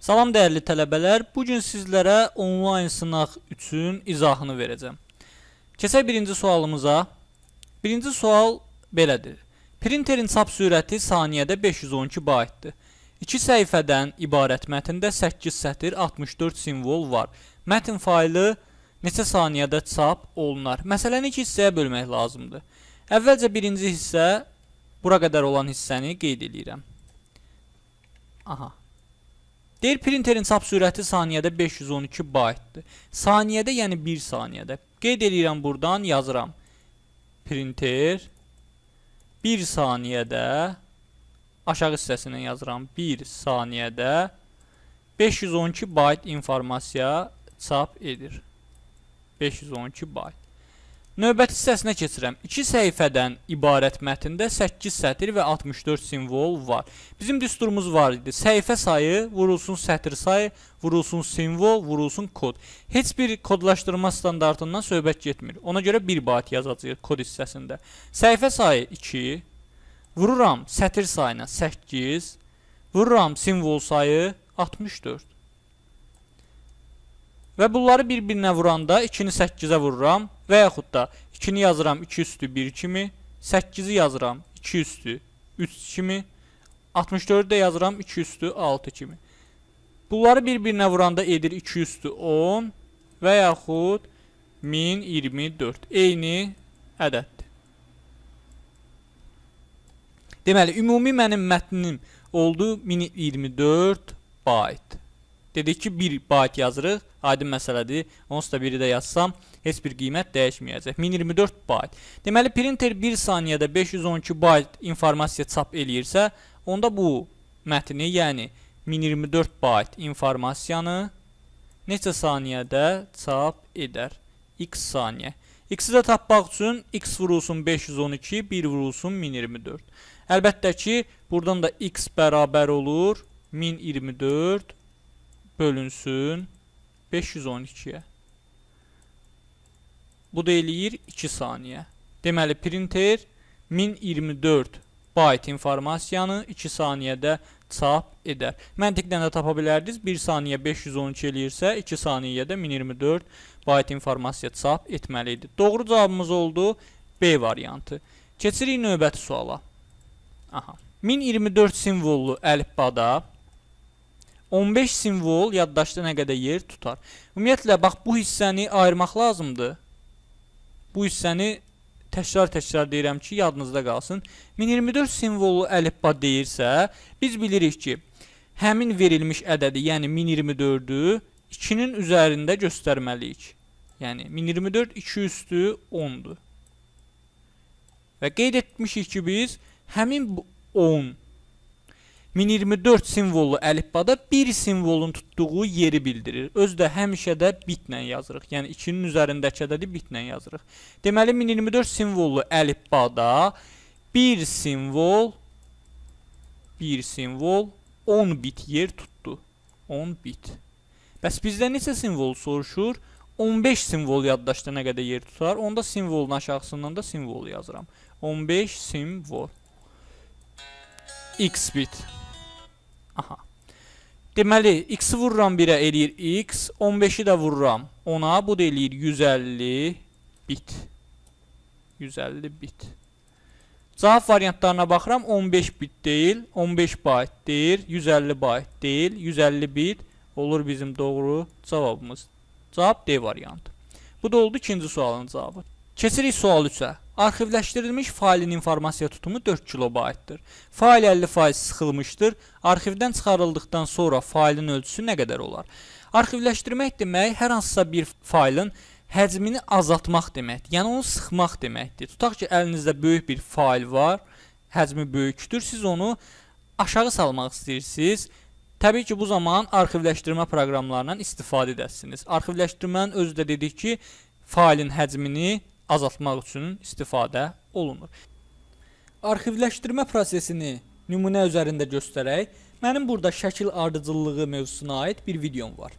Salam dəyərli tələbələr, bu gün sizlərə onlayn sınaq üçün izahını verəcəm. Keçək birinci sualımıza. Birinci sual belədir. Printerin çap sürəti saniyədə 512 baytdır. 2 səhifədən ibarət mətndə 8 sətir 64 simvol var. Mətn faylı neçə saniyədə çap olunar? Məsələni iki hissəyə bölmək lazımdır. Əvvəlcə birinci hissə, bura qədər olan hissəni qeyd edirəm. Aha. Deyir printerin çap sürəti saniyədə 512 baytdır. Saniyədə, yəni 1 saniyədə. Qeyd eləyirəm burdan yazıram. Printer 1 saniyədə aşağı hissəsindən yazıram. 1 saniyədə 512 bayt informasiya çap edir. 512 bayt. Növbəti hissəsinə keçirəm. 2 səhifədən ibarət mətndə 8 sətr və 64 simvol var. Bizim düsturumuz var idi. Səhifə sayı, vurulsun sətr sayı, vurulsun simvol, vurulsun kod. Heç bir kodlaşdırma standartından söhbət getmir. Ona görə 1 bayt yazacağıq kod hissəsində. Səhifə sayı 2, vururam sətr sayına 8, vururam simvol sayı 64. Və bunları bir-birinə vuranda 2-ni 8-ə vururam, Və yaxud da 2-ni yazıram 2 üstü 1 kimi, 8-i yazıram 2 üstü 3 kimi, 64-ü də yazıram 2 üstü 6 kimi. Bunları bir-birinə vuranda edir 2 üstü 10 və yaxud 1024. Eyni ədəddir. Deməli, ümumi mənim mətnim oldu 1024 bayt. Dedik ki, bir bayt yazırıq, aydın məsələdir, onsuz da biri də yazsam, heç bir qiymət dəyişməyəcək. 1024 bayt. Deməli, printer 1 saniyədə 512 bayt informasiya çap eləyirsə, onda bu mətni, yəni 1024 bayt informasiyanı neçə saniyədə çap edər? X saniyə. X-i də tapmaq üçün X vurulsun 512, 1 vurulsun 1024. Əlbəttə ki, buradan da X bərabər olur 1024 bölünsün 512-yə. Bu da eləyir 2 saniyə. Deməli, printer 1024 bayt informasiyanı 2 saniyədə çap edər. Məntiqdən də tapa bilərdiniz. 1 saniyə 512 eləyirsə, 2 saniyədə 1024 bayt informasiya çap etməli idi. Doğru cavabımız oldu B variantı. Keçirik növbəti suala. Aha. 1024 simvollu əlifbada 15 simvol yaddaşda nə qədər yer tutar. Ümumiyyətlə, bax, bu hissəni ayırmaq lazımdır. Bu hissəni təkrar-təkrar deyirəm ki, yadınızda qalsın. 1024 simvolu əlifba deyirsə, biz bilirik ki, həmin verilmiş ədədi, yəni 1024-ü 2-nin üzərində göstərməliyik. Yəni, 1024 2 üstü 10-dur. Və qeyd etmişik ki, biz həmin 10 1024 simvollu əlifbada bir simvolun tutduğu yeri bildirir. Öz də həmişə də bitlə yazırıq. Yəni 2-nin üzərindəki ədədi bitlə yazırıq. Deməli 1024 simvollu əlifbada bir simvol bir simvol 10 bit yer tutdu. 10 bit. Bəs bizdə neçə simvol soruşur? 15 simvol yaddaşda nə qədər yer tutar? Onda simvolun aşağısından da simvol yazıram. 15 simvol. X bit. Aha. Deməli, x vururam 1-ə eləyir x, 15-i də vururam 10-a, bu da eləyir 150 bit. 150 bit. Cavab variantlarına baxıram, 15 bit deyil, 15 bayt deyil, 150 bayt deyil, 150 bit olur bizim doğru cavabımız. Cavab D variantı. Bu da oldu ikinci sualın cavabı. Keçirik sual 3-ə. Arxivləşdirilmiş failin informasiya tutumu 4 kilobaytdır. Fail 50% sıxılmışdır. Arxivdən çıxarıldıqdan sonra failin ölçüsü nə qədər olar? Arxivləşdirmək demək hər hansısa bir faylın həcmini azaltmaq deməkdir. Yəni onu sıxmaq deməkdir. Tutaq ki, əlinizdə böyük bir fail var, həcmi böyükdür. Siz onu aşağı salmaq istəyirsiniz. Təbii ki, bu zaman arxivləşdirmə proqramlarından istifadə edəsiniz. Arxivləşdirmənin özü də dedik ki, failin həcmini azaltmaq üçün istifadə olunur. Arxivləşdirmə prosesini nümunə üzərində göstərək, mənim burada şəkil ardıcıllığı mövzusuna aid bir videom var.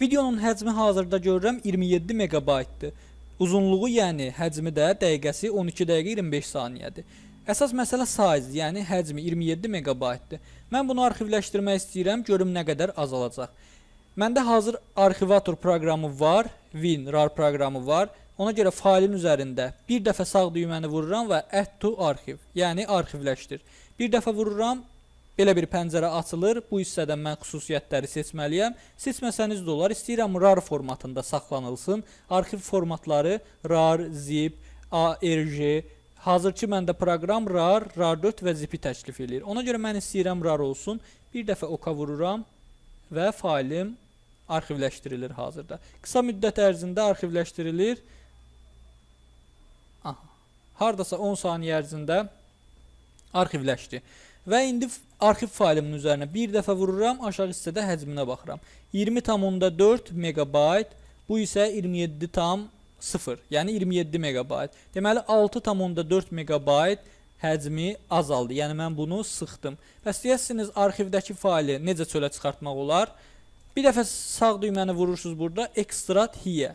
Videonun həcmi hazırda görürəm 27 MB-dır. Uzunluğu, yəni həcmi də dəqiqəsi 12 dəqiqə 25 saniyədir. Əsas məsələ size, yəni həcmi 27 MB-dir. Mən bunu arxivləşdirmək istəyirəm, görüm nə qədər azalacaq. Məndə hazır arxivator proqramı var, WinRAR proqramı var. Ona görə failin üzərində bir dəfə sağ düyməni vururam və add to arxiv, yəni arxivləşdir. Bir dəfə vururam, belə bir pəncərə açılır. Bu hissədən mən xüsusiyyətləri seçməliyəm. Seçməsəniz də olar. İstəyirəm RAR formatında saxlanılsın. Arxiv formatları RAR, ZIP, ARJ, Hazırki məndə proqram RAR, RAR4 və ZIP-i təklif eləyir. Ona görə mən istəyirəm RAR olsun. Bir dəfə oka vururam və failim arxivləşdirilir hazırda. Qısa müddət ərzində arxivləşdirilir hardasa 10 saniyə ərzində arxivləşdi. Və indi arxiv faylımın üzərinə bir dəfə vururam, aşağı hissədə həcminə baxıram. 20.4 megabayt, bu isə 27.0, yəni 27 megabayt. Deməli 6.4 megabayt həcmi azaldı. Yəni mən bunu sıxdım. Bəs deyəsiniz arxivdəki faylı necə çölə çıxartmaq olar? Bir dəfə sağ düyməni vurursunuz burada ekstrat hiyə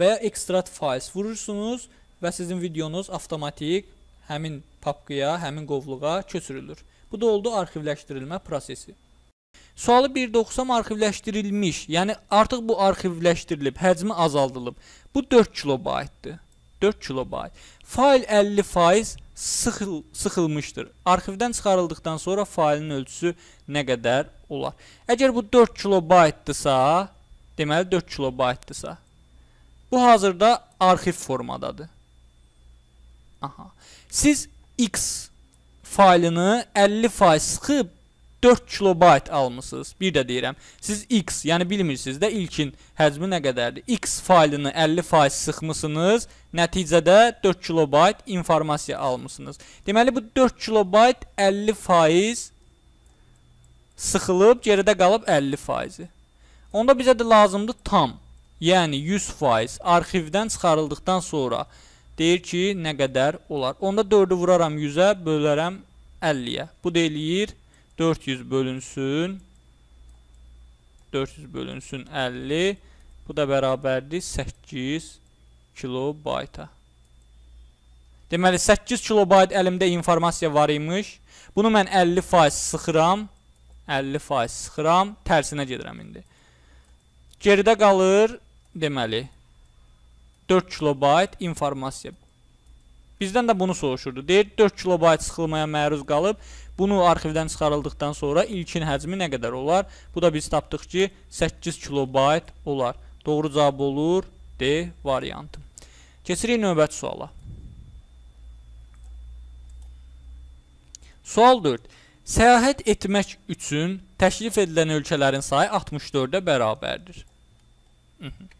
və ya ekstrat files vurursunuz və sizin videonuz avtomatik həmin papkaya, həmin qovluğa köçürülür. Bu da oldu arxivləşdirilmə prosesi. Sualı 1.90 arxivləşdirilmiş, yəni artıq bu arxivləşdirilib, həcmi azaldılıb. Bu 4 kilobaytdır. 4 kilobayt. Fail 50% sıxıl, sıxılmışdır. Arxivdən çıxarıldıqdan sonra failin ölçüsü nə qədər olar? Əgər bu 4 kilobaytdırsa, deməli 4 kilobaytdırsa, bu hazırda arxiv formadadır. Aha. Siz X faylını 50 faiz sıxıb 4 kilobayt almısınız. Bir də deyirəm, siz X, yəni bilmirsiniz də ilkin həcmi nə qədərdir. X faylını 50% sıxmısınız, nəticədə 4 kilobayt informasiya almısınız. Deməli bu 4 kilobayt 50% sıxılıb, geridə qalıb 50%-i. Onda bizə də lazımdır tam, yəni 100% arxivdən çıxarıldıqdan sonra Deyir ki, nə qədər olar? Onda 4-ü vuraram 100-ə, bölərəm 50-yə. Bu da eləyir 400 bölünsün 400 bölünsün 50. Bu da bərabərdir 8 kilobayta. Deməli 8 kilobayt əlimdə informasiya var imiş. Bunu mən 50% sıxıram. 50% sıxıram, tərsinə gedirəm indi. Geridə qalır deməli 4 kilobayt informasiya. Bizdən də bunu soruşurdu. Deyir 4 kilobayt sıxılmaya məruz qalıb. Bunu arxivdən çıxarıldıqdan sonra ilkin həcmi nə qədər olar? Bu da biz tapdıq ki, 8 kilobayt olar. Doğru cavab olur D variantı. Keçirik növbəti suala. Sual 4. Səyahət etmək üçün təklif edilən ölkələrin sayı 64-ə bərabərdir. Hı -hı.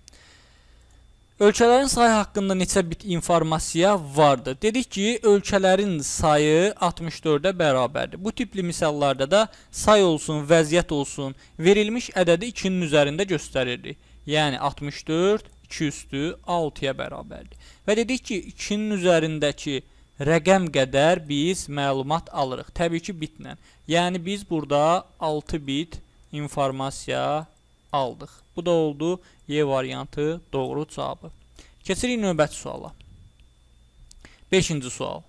Ölkələrin sayı haqqında neçə bit informasiya vardı? Dedik ki, ölkələrin sayı 64-ə bərabərdir. Bu tipli misallarda da say olsun, vəziyyət olsun, verilmiş ədədi 2-nin üzərində göstəririk. Yəni 64 2 üstü 6-ya bərabərdir. Və dedik ki, 2-nin üzərindəki rəqəm qədər biz məlumat alırıq. Təbii ki, bitlə. Yəni biz burada 6 bit informasiya aldıq. Bu da oldu Y variantı doğru cavabı. Keçirik növbəti suala. 5-ci sual.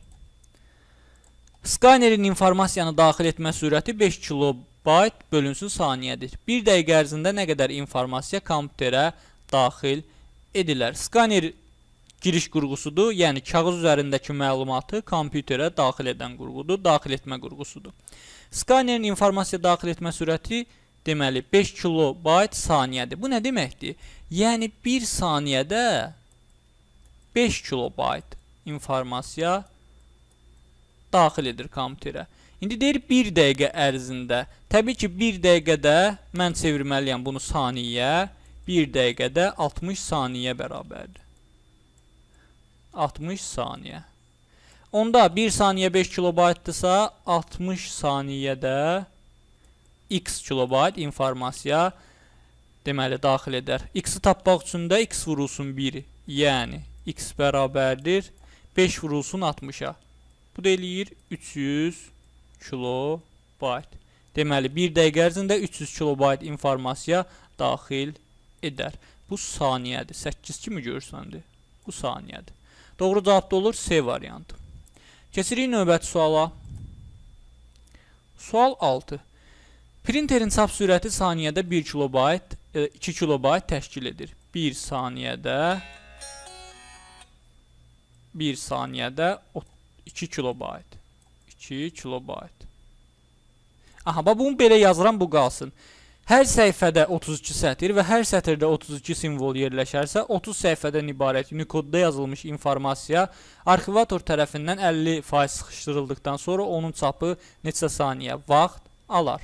Skanerin informasiyanı daxil etmə sürəti 5 kilobayt bölünsün saniyədir. 1 dəqiqə ərzində nə qədər informasiya kompüterə daxil edilər? Skaner giriş qurğusudur, yəni kağız üzərindəki məlumatı kompüterə daxil edən qurğudur, daxil etmə qurğusudur. Skanerin informasiya daxil etmə sürəti 5 deməli 5 kilobayt saniyədir. Bu nə deməkdir? Yəni 1 saniyədə 5 kilobayt informasiya daxil edir kompüterə. İndi deyir 1 dəqiqə ərzində. Təbii ki, 1 dəqiqədə mən çevirməliyəm bunu saniyəyə. 1 dəqiqədə 60 saniyə bərabərdir. 60 saniyə. Onda 1 saniyə 5 kilobaytdırsa, 60 saniyədə 5 x kilobayt informasiya deməli daxil edər. x-i tapmaq üçün də x vurulsun 1, yəni x bərabərdir 5 vurulsun 60-a. Bu da eləyir 300 kilobayt. Deməli 1 dəqiqə ərzində 300 kilobayt informasiya daxil edər. Bu saniyədir. 8 kimi görsəndi. Bu saniyədir. Doğru cavab da olur C variantı. Keçirik növbəti suala. Sual 6. Printerin çap sürəti saniyədə 1 kilobayt, 2 e, kilobayt təşkil edir. 1 saniyədə 1 saniyədə 2 kilobayt. 2 kilobayt. Aha, bax bunu belə yazıram, bu qalsın. Hər səhifədə 32 sətir və hər sətirdə 32 simvol yerləşərsə, 30 səhifədən ibarət Unicode-da yazılmış informasiya arxivator tərəfindən 50% sıxışdırıldıqdan sonra onun çapı neçə saniyə vaxt alar?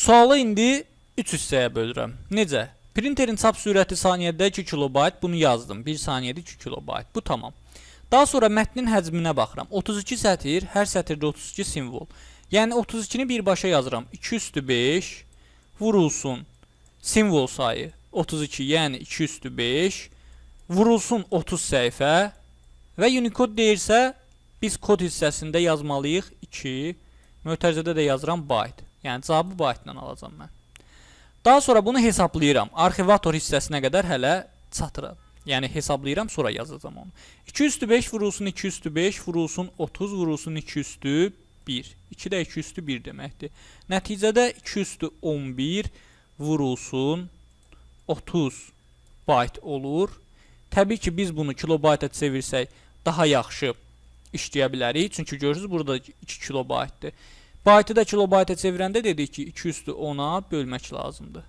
Sualı indi 3 hissəyə bölürəm. Necə? Printerin çap sürəti saniyədə 2 kilobayt. Bunu yazdım. 1 saniyədə 2 kilobayt. Bu tamam. Daha sonra mətnin həcminə baxıram. 32 sətir, hər sətirdə 32 simvol. Yəni 32-ni birbaşa yazıram. 2 üstü 5 vurulsun simvol sayı 32, yəni 2 üstü 5 vurulsun 30 səhifə və Unicode deyirsə biz kod hissəsində yazmalıyıq 2 mötərizədə də yazıram byte. Yəni cavabı bu aiddən alacam mən. Daha sonra bunu hesablayıram. Arxivator hissəsinə qədər hələ çatıram. Yəni hesablayıram, sonra yazacağam onu. 2 üstü 5 vurulsun 2 üstü 5 vurulsun 30 vurulsun 2 üstü 1. 2 də 2 üstü 1 deməkdir. Nəticədə 2 üstü 11 vurulsun 30 bayt olur. Təbii ki, biz bunu kilobayta çevirsək daha yaxşı işləyə bilərik. Çünki görürsüz burada 2 kilobaytdır. Baytı da kilobayta çevirəndə dedik ki, 2 üstü 10-a bölmək lazımdır.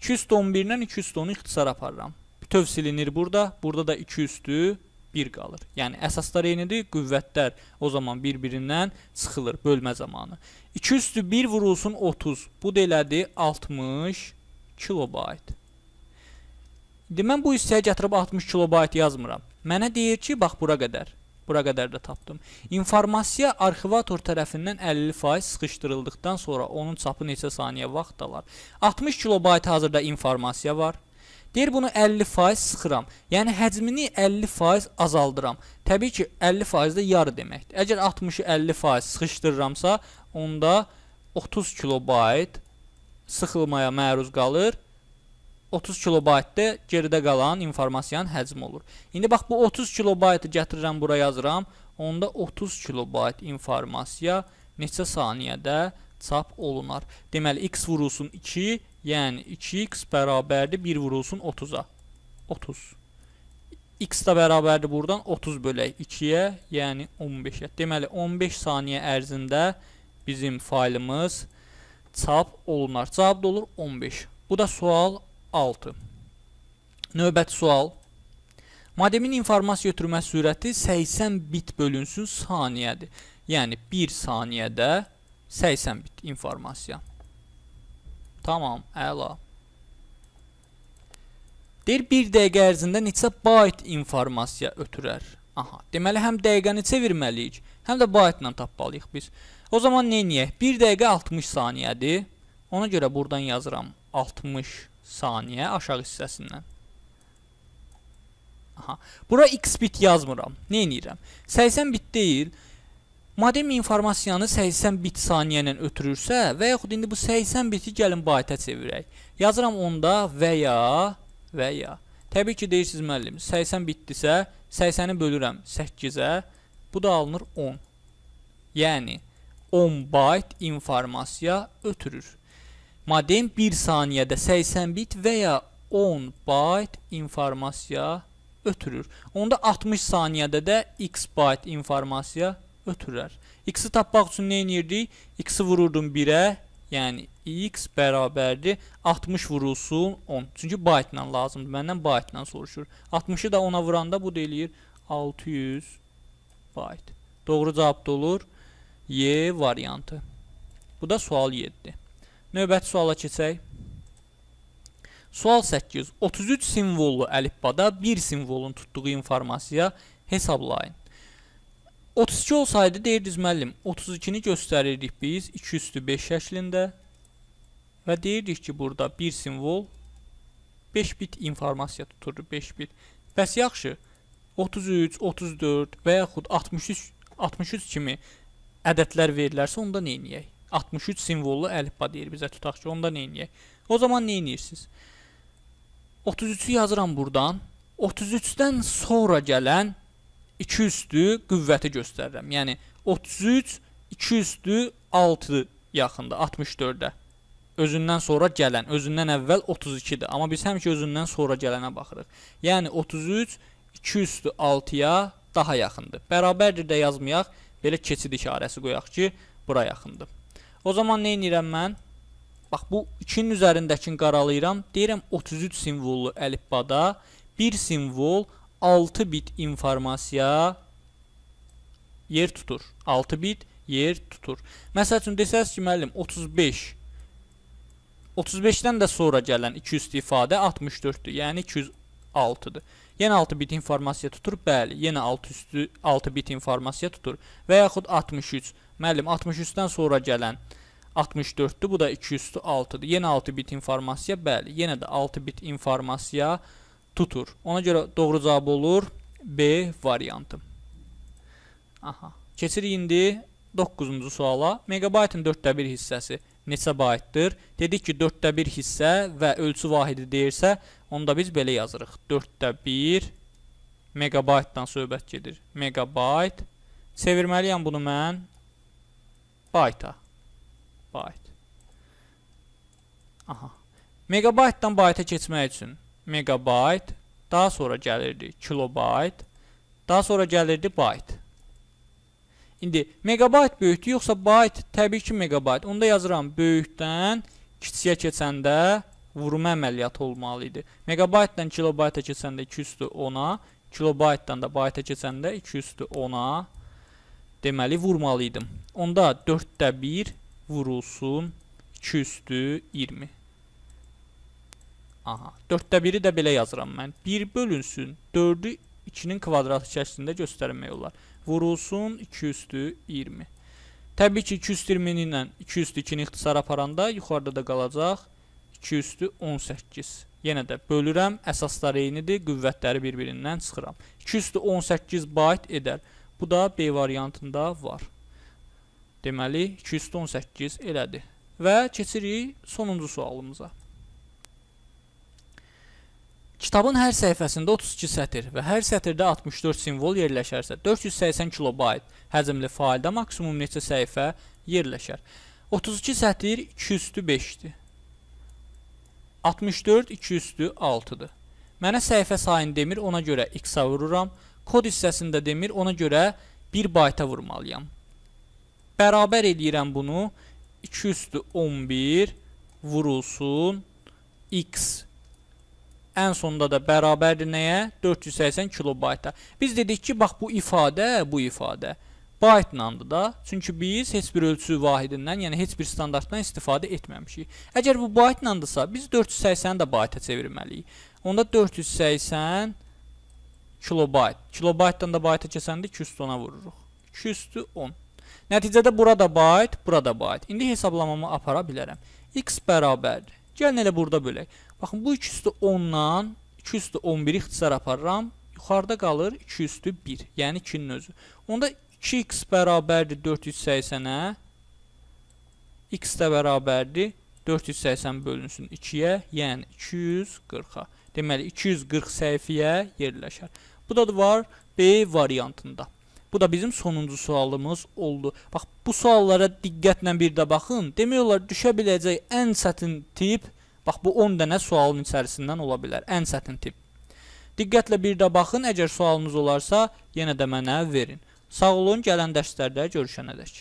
2 üstü 11-dən 2 üstü 10-u ixtisar aparıram. Bütöv silinir burada, burada da 2 üstü 1 qalır. Yəni, əsaslar eynidir, qüvvətlər o zaman bir-birindən sıxılır bölmə zamanı. 2 üstü 1 vurulsun 30, bu da elədi 60 kilobayt. İndi mən bu hissəyə gətirib 60 kilobayt yazmıram. Mənə deyir ki, bax bura qədər. Bura qədər də tapdım. İnformasiya arxivator tərəfindən 50% sıxışdırıldıqdan sonra onun çapı neçə saniyə vaxt alır? 60 kilobayt hazırda informasiya var. Deyir bunu 50% sıxıram. Yəni həcmini 50% azaldıram. Təbii ki, 50% də yarı deməkdir. Əgər 60-ı 50% sıxışdırıramsa, onda 30 kilobayt sıxılmaya məruz qalır 30 kilobaytdır, geridə qalan informasiyanın həcmi olur. İndi bax, bu 30 kilobaytı gətirirəm, bura yazıram. Onda 30 kilobayt informasiya neçə saniyədə çap olunar. Deməli, x vurulsun 2, yəni 2x bərabərdir 1 vurulsun 30-a. 30. x də bərabərdir buradan 30 bölək 2-yə, yəni 15-ə. Deməli, 15 saniyə ərzində bizim faylımız çap olunar. Cavab da olur 15. Bu da sual 6. Növbəti sual. Mademin informasiya ötürmə sürəti 80 bit bölünsün saniyədir. Yəni 1 saniyədə 80 bit informasiya. Tamam, əla. Deyir 1 dəqiqə ərzində neçə bayt informasiya ötürər? Aha, deməli həm dəqiqəni çevirməliyik, həm də baytla tapmalıyıq biz. O zaman nə edək? 1 dəqiqə 60 saniyədir. Ona görə buradan yazıram 60 saniyə aşağı hissəsindən. Aha. Bura x bit yazmıram. Nə edirəm? 80 bit deyil. Modem informasiyanı 80 bit saniyə ilə ötürürsə və yaxud indi bu 80 biti gəlin bayta çevirək. Yazıram onda və ya və ya. Təbii ki, deyirsiniz müəllim, 80 bitdirsə 80-i bölürəm 8-ə, bu da alınır 10. Yəni 10 bayt informasiya ötürür modem 1 saniyədə 80 bit və ya 10 bayt informasiya ötürür. Onda 60 saniyədə də x bayt informasiya ötürər. X-i tapmaq üçün nə edirdik? X-i vururdum 1-ə, yəni x bərabərdir 60 vurulsun 10. Çünki bayt ilə lazımdır. Məndən bayt ilə soruşur. 60-ı da 10-a vuranda bu da eləyir 600 bayt. Doğru cavab da olur Y variantı. Bu da sual 7-dir. Növbəti suala keçək. Sual 8. 33 simvollu əlifbada bir simvolun tutduğu informasiya hesablayın. 32 olsaydı deyirdiniz müəllim, 32-ni göstəririk biz 2 üstü 5 şəklində və deyirik ki, burada bir simvol 5 bit informasiya tutur, 5 bit. Bəs yaxşı, 33, 34 və yaxud 63, 63 kimi ədədlər verilərsə, onda nə edəyək? 63 simvollu əlifba deyir bizə tutaq ki, onda nə edək? O zaman nə edirsiniz? 33-ü yazıram burdan. 33-dən sonra gələn 2 üstü qüvvəti göstərirəm. Yəni 33 2 üstü 6 yaxında 64-də. Özündən sonra gələn, özündən əvvəl 32-dir. Amma biz həmişə özündən sonra gələnə baxırıq. Yəni 33 2 üstü 6-ya daha yaxındır. Bərabərdir də yazmayaq, belə keçid işarəsi qoyaq ki, bura yaxındır. O zaman nə edirəm mən? Bax bu 2-nin üzərindəkini qaralayıram. Deyirəm 33 simvollu əlifbada 1 simvol 6 bit informasiya yer tutur. 6 bit yer tutur. Məsəl üçün desəz ki, müəllim 35 35-dən də sonra gələn 200 ifadə 64-dür. Yəni 206-dır. Yenə 6 bit informasiya tutur. Bəli, yenə 6 üstü 6 bit informasiya tutur. Və yaxud 63. Müəllim 63-dən sonra gələn 64-dür. Bu da 2 üstü 6-dır. Yenə 6 bit informasiya. Bəli, yenə də 6 bit informasiya tutur. Ona görə doğru cavab olur B variantı. Aha. Keçirik indi 9-cu suala. Megabaytın 4də 1 hissəsi neçə baytdır? Dedik ki, 4də 1 hissə və ölçü vahidi deyirsə, onda biz belə yazırıq. 4də 1 megabaytdan söhbət gedir. Megabayt. Çevirməliyəm bunu mən bayta. Bayt. Aha. Megabaytdan bayta keçmək üçün megabayt, daha sonra gəlirdi kilobayt, daha sonra gəlirdi bayt. İndi megabayt böyükdür, yoxsa bayt? Təbii ki, megabayt. Onda yazıram böyükdən kiçiyə keçəndə vurma əməliyyatı olmalı idi. Megabaytdan kilobayta keçəndə 2 üstü 10-a, kilobaytdan da bayta keçəndə 2 üstü 10-a deməli vurmalı idim. Onda 4-də 1 vurulsun 2 üstü 20. Aha, 4-də 1-i də belə yazıram mən. 1 bölünsün 4-ü 2-nin kvadratı şəklində göstərmək olar vurulsun 2 üstü 20. Təbii ki, 220-ni ilə 2 üstü 2-ni ixtisar aparanda yuxarıda da qalacaq 2 üstü 18. Yenə də bölürəm, əsasları eynidir, qüvvətləri bir-birindən çıxıram. 2 üstü 18 bayt edər. Bu da B variantında var. Deməli, 218 elədir. Və keçirik sonuncu sualımıza. Kitabın hər səhifəsində 32 sətir və hər sətirdə 64 simvol yerləşərsə, 480 kilobayt həcmli faylda maksimum neçə səhifə yerləşər? 32 sətir 2 üstü 5-dir. 64 2 üstü 6-dır. Mənə səhifə sayını demir, ona görə x-a vururam. Kod hissəsində demir, ona görə 1 bayta vurmalıyam. Bərabər eləyirəm bunu. 2 üstü 11 vurulsun x ən sonda da bərabərdir nəyə? 480 kilobayta. Biz dedik ki, bax bu ifadə, bu ifadə baytlandı da. Çünki biz heç bir ölçü vahidindən, yəni heç bir standartdan istifadə etməmişik. Əgər bu baytlandısa, biz 480-i də bayta çevirməliyik. Onda 480 kilobayt. Kilobaytdan da bayta keçəndə 210-a vururuq. 210. Nəticədə burada bayt, burada bayt. İndi hesablamamı apara bilərəm. x bərabərdir. Gəlin elə burada bölək. Baxın, bu 2 üstü 10-la 2 üstü 11-i ixtisar aparıram. Yuxarıda qalır 2 üstü 1, yəni 2-nin özü. Onda 2x bərabərdir 480-ə, x də bərabərdir 480 bölünsün 2-yə, yəni 240-a. Deməli, 240 səhifəyə yerləşər. Bu da var B variantında. Bu da bizim sonuncu sualımız oldu. Bax, bu suallara diqqətlə bir də baxın. Demək olar, düşə biləcək ən çətin tip Bax, bu 10 dənə sualın içərisindən ola bilər. Ən çətin tip. Diqqətlə bir də baxın, əgər sualınız olarsa, yenə də mənə verin. Sağ olun, gələn dərslərdə görüşənədək.